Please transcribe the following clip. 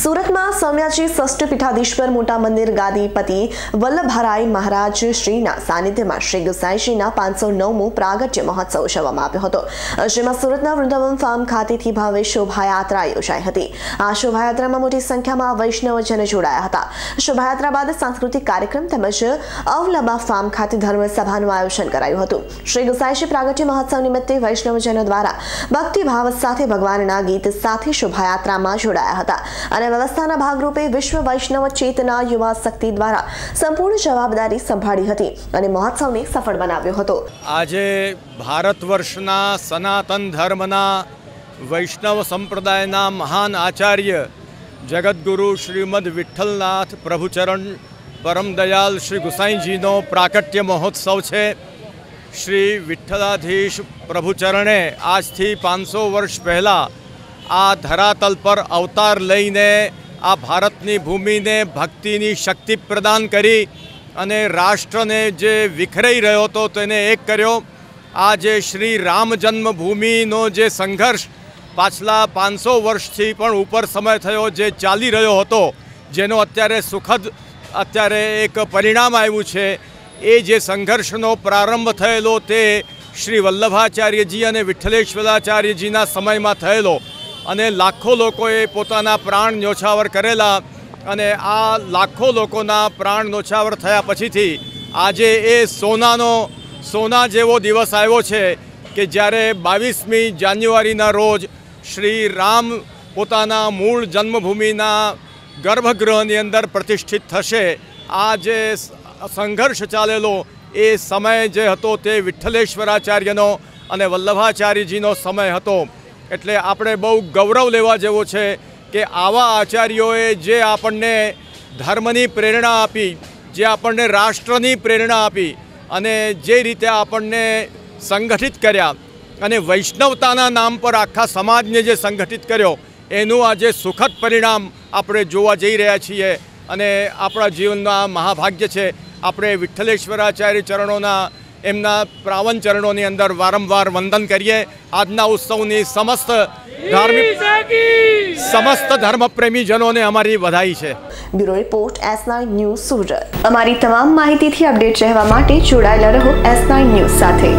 સુરતમાં સૌમ્યાજી ષષ્ઠ પીઠાધીશ્વર મોટા મંદિર ગાદીપતિ વલ્લભરાય મહારાજ શ્રીના સાનિધ્યમાં શ્રી ગુસાઈશ્રીના પાંચસો નવમું પ્રાગટ્ય મહોત્સવ ઉજવવામાં આવ્યો હતો જેમાં સુરતના વૃંદાવન ફાર્મ ખાતેથી ભવ્ય શોભાયાત્રા યોજાઈ હતી આ શોભાયાત્રામાં મોટી સંખ્યામાં વૈષ્ણવજન જોડાયા હતા શોભાયાત્રા બાદ સાંસ્કૃતિક કાર્યક્રમ તેમજ અવલબા ફાર્મ ખાતે ધર્મસભાનું આયોજન કરાયું હતું શ્રી ગુસાઈશ્રી પ્રાગટ્ય મહોત્સવ નિમિત્તે વૈષ્ણવજનો દ્વારા ભક્તિભાવ સાથે ભગવાનના ગીત સાથે શોભાયાત્રામાં જોડાયા હતા અને વ્યવસ્થાના ભાગરૂપે વિશ્વ વૈષ્ણવ ચેતના યુવા શક્તિ દ્વારા સંપૂર્ણ જવાબદારી સંભાળી હતી અને મહોત્સવને સફળ બનાવ્યો હતો આજે ભારત વર્ષના સનાતન ધર્મના વૈષ્ણવ સંપ્રદાયના મહાન આચાર્ય જગદગુરુ શ્રીમદ વિઠ્ઠલનાથ પ્રભુચરણ પરમદયાલ શ્રી ગુસાઈજીનો પ્રાકટ્ય મહોત્સવ છે શ્રી વિઠ્ઠલાધીશ પ્રભુચરણે આજથી પાંચસો વર્ષ પહેલાં આ ધરાતલ પર અવતાર લઈને આ ભારતની ભૂમિને ભક્તિની શક્તિ પ્રદાન કરી અને રાષ્ટ્રને જે વિખરાઈ રહ્યો હતો તેને એક કર્યો આ જે શ્રી રામ જન્મભૂમિનો જે સંઘર્ષ પાછલા પાંચસો વર્ષથી પણ ઉપર સમય થયો જે ચાલી રહ્યો હતો જેનો અત્યારે સુખદ અત્યારે એક પરિણામ આવ્યું છે એ જે સંઘર્ષનો પ્રારંભ થયેલો તે શ્રી વલ્લભાચાર્યજી અને વિઠ્ઠલેશ્વરાચાર્યજીના સમયમાં થયેલો અને લાખો લોકોએ પોતાના પ્રાણ ન્યોછાવર કરેલા અને આ લાખો લોકોના પ્રાણ ન્યોછાવર થયા પછીથી આજે એ સોનાનો સોના જેવો દિવસ આવ્યો છે કે જ્યારે બાવીસમી જાન્યુઆરીના રોજ શ્રી રામ પોતાના મૂળ જન્મભૂમિના ગર્ભગૃહની અંદર પ્રતિષ્ઠિત થશે આ જે સંઘર્ષ ચાલેલો એ સમય જે હતો તે વિઠ્ઠલેશ્વરાચાર્યનો અને વલ્લભાચાર્યજીનો સમય હતો એટલે આપણે બહુ ગૌરવ લેવા જેવો છે કે આવા આચાર્યોએ જે આપણને ધર્મની પ્રેરણા આપી જે આપણને રાષ્ટ્રની પ્રેરણા આપી અને જે રીતે આપણને સંગઠિત કર્યા અને વૈષ્ણવતાના નામ પર આખા સમાજને જે સંગઠિત કર્યો એનું આજે સુખદ પરિણામ આપણે જોવા જઈ રહ્યા છીએ અને આપણા જીવનના મહાભાગ્ય છે આપણે વિઠ્ઠલેશ્વરાચાર્ય ચરણોના એમના પ્રાવન ચરણોની અંદર વારંવાર વંદન કરીએ આજના ઉત્સવની સમસ્ત ધાર્મિક સમસ્ત ધર્મપ્રેમીજનોને અમારી વધાઈ છે bureau report S nine news Surat અમારી તમામ માહિતીથી અપડેટ રહેવા માટે જોડાયેલા રહો એસ નાઇન ન્યૂઝ સાથે